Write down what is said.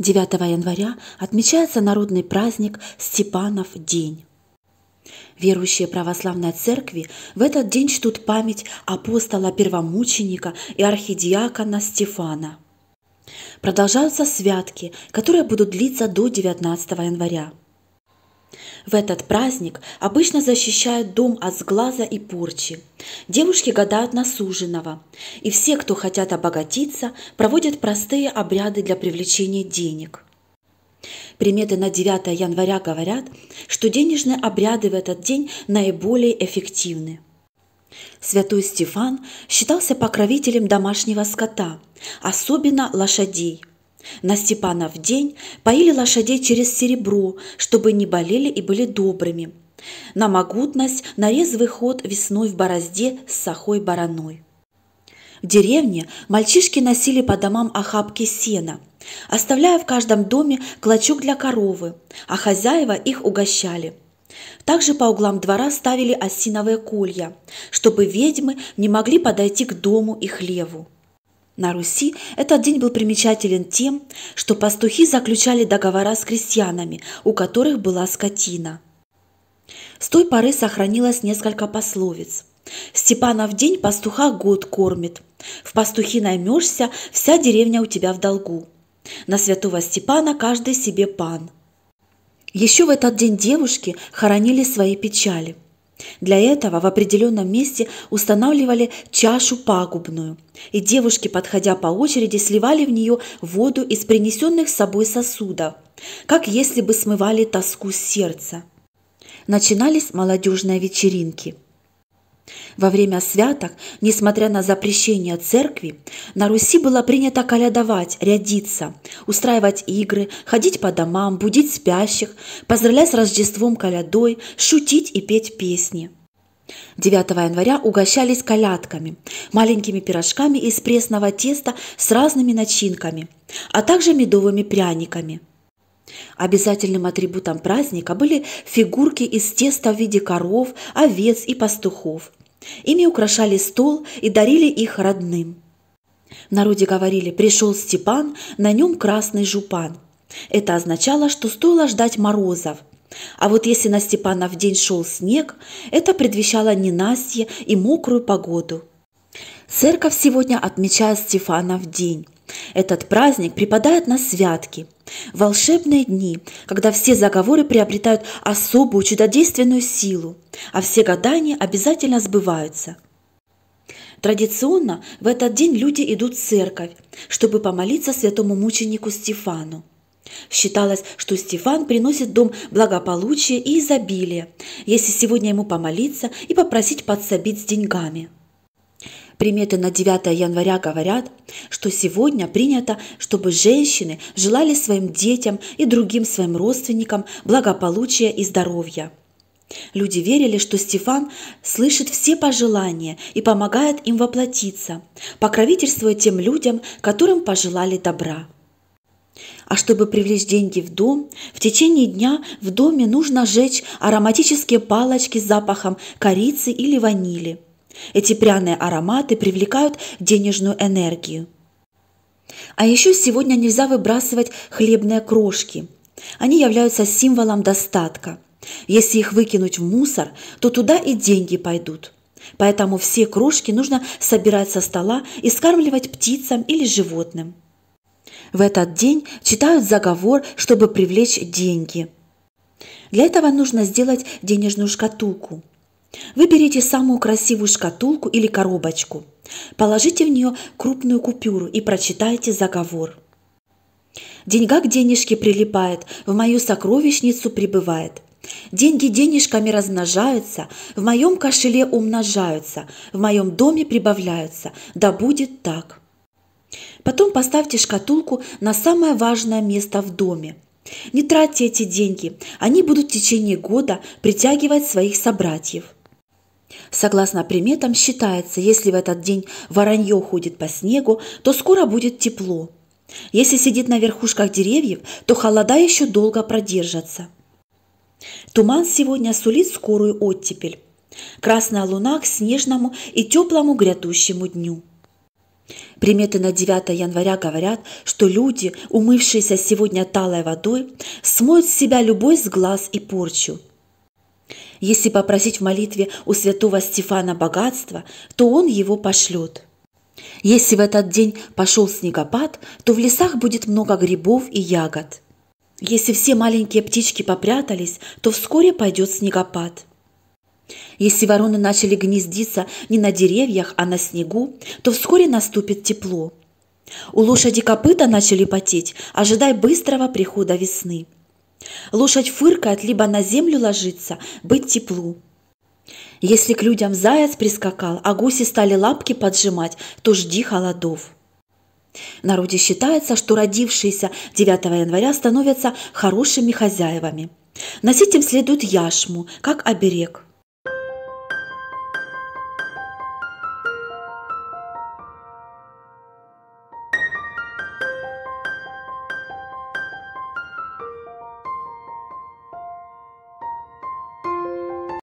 9 января отмечается народный праздник Степанов день. Верующие православной церкви в этот день чтут память апостола-первомученика и архидиакона Стефана. Продолжаются святки, которые будут длиться до 19 января. В этот праздник обычно защищают дом от сглаза и порчи. Девушки гадают на суженого, и все, кто хотят обогатиться, проводят простые обряды для привлечения денег. Приметы на 9 января говорят, что денежные обряды в этот день наиболее эффективны. Святой Стефан считался покровителем домашнего скота, особенно лошадей. На Степана в день поили лошадей через серебро, чтобы не болели и были добрыми. На могутность на резвый ход весной в борозде с сахой бараной. В деревне мальчишки носили по домам охапки сена, оставляя в каждом доме клочок для коровы, а хозяева их угощали. Также по углам двора ставили осиновые колья, чтобы ведьмы не могли подойти к дому и хлеву. На Руси этот день был примечателен тем, что пастухи заключали договора с крестьянами, у которых была скотина. С той поры сохранилось несколько пословиц. Степана в день пастуха год кормит», «В пастухи наймешься, вся деревня у тебя в долгу», «На святого Степана каждый себе пан». Еще в этот день девушки хоронили свои печали – для этого в определенном месте устанавливали чашу пагубную, и девушки, подходя по очереди, сливали в нее воду из принесенных с собой сосудов, как если бы смывали тоску сердца. Начинались молодежные вечеринки – во время святок, несмотря на запрещение церкви, на Руси было принято колядовать, рядиться, устраивать игры, ходить по домам, будить спящих, поздравлять с Рождеством колядой, шутить и петь песни. 9 января угощались колядками, маленькими пирожками из пресного теста с разными начинками, а также медовыми пряниками – Обязательным атрибутом праздника были фигурки из теста в виде коров, овец и пастухов. Ими украшали стол и дарили их родным. В народе говорили «пришел Степан, на нем красный жупан». Это означало, что стоило ждать морозов. А вот если на Степана в день шел снег, это предвещало ненастье и мокрую погоду – Церковь сегодня отмечает Стефана в день. Этот праздник припадает на святки, волшебные дни, когда все заговоры приобретают особую чудодейственную силу, а все гадания обязательно сбываются. Традиционно в этот день люди идут в церковь, чтобы помолиться святому мученику Стефану. Считалось, что Стефан приносит дом благополучие и изобилие, если сегодня ему помолиться и попросить подсобить с деньгами – Приметы на 9 января говорят, что сегодня принято, чтобы женщины желали своим детям и другим своим родственникам благополучия и здоровья. Люди верили, что Стефан слышит все пожелания и помогает им воплотиться, покровительствуя тем людям, которым пожелали добра. А чтобы привлечь деньги в дом, в течение дня в доме нужно жечь ароматические палочки с запахом корицы или ванили – эти пряные ароматы привлекают денежную энергию. А еще сегодня нельзя выбрасывать хлебные крошки. Они являются символом достатка. Если их выкинуть в мусор, то туда и деньги пойдут. Поэтому все крошки нужно собирать со стола и скармливать птицам или животным. В этот день читают заговор, чтобы привлечь деньги. Для этого нужно сделать денежную шкатулку – Выберите самую красивую шкатулку или коробочку. Положите в нее крупную купюру и прочитайте заговор. Деньга к денежке прилипает, в мою сокровищницу прибывает. Деньги денежками размножаются, в моем кошеле умножаются, в моем доме прибавляются. Да будет так. Потом поставьте шкатулку на самое важное место в доме. Не тратьте эти деньги, они будут в течение года притягивать своих собратьев – Согласно приметам, считается, если в этот день воронье ходит по снегу, то скоро будет тепло. Если сидит на верхушках деревьев, то холода еще долго продержатся. Туман сегодня сулит скорую оттепель. Красная луна к снежному и теплому грядущему дню. Приметы на 9 января говорят, что люди, умывшиеся сегодня талой водой, смоют с себя любой сглаз и порчу – если попросить в молитве у святого Стефана богатства, то он его пошлет. Если в этот день пошел снегопад, то в лесах будет много грибов и ягод. Если все маленькие птички попрятались, то вскоре пойдет снегопад. Если вороны начали гнездиться не на деревьях, а на снегу, то вскоре наступит тепло. У лошади копыта начали потеть, ожидай быстрого прихода весны. Лошадь фыркает, либо на землю ложится, быть теплу. Если к людям заяц прискакал, а гуси стали лапки поджимать, то жди холодов. В народе считается, что родившиеся 9 января становятся хорошими хозяевами. Носить им следует яшму, как оберег –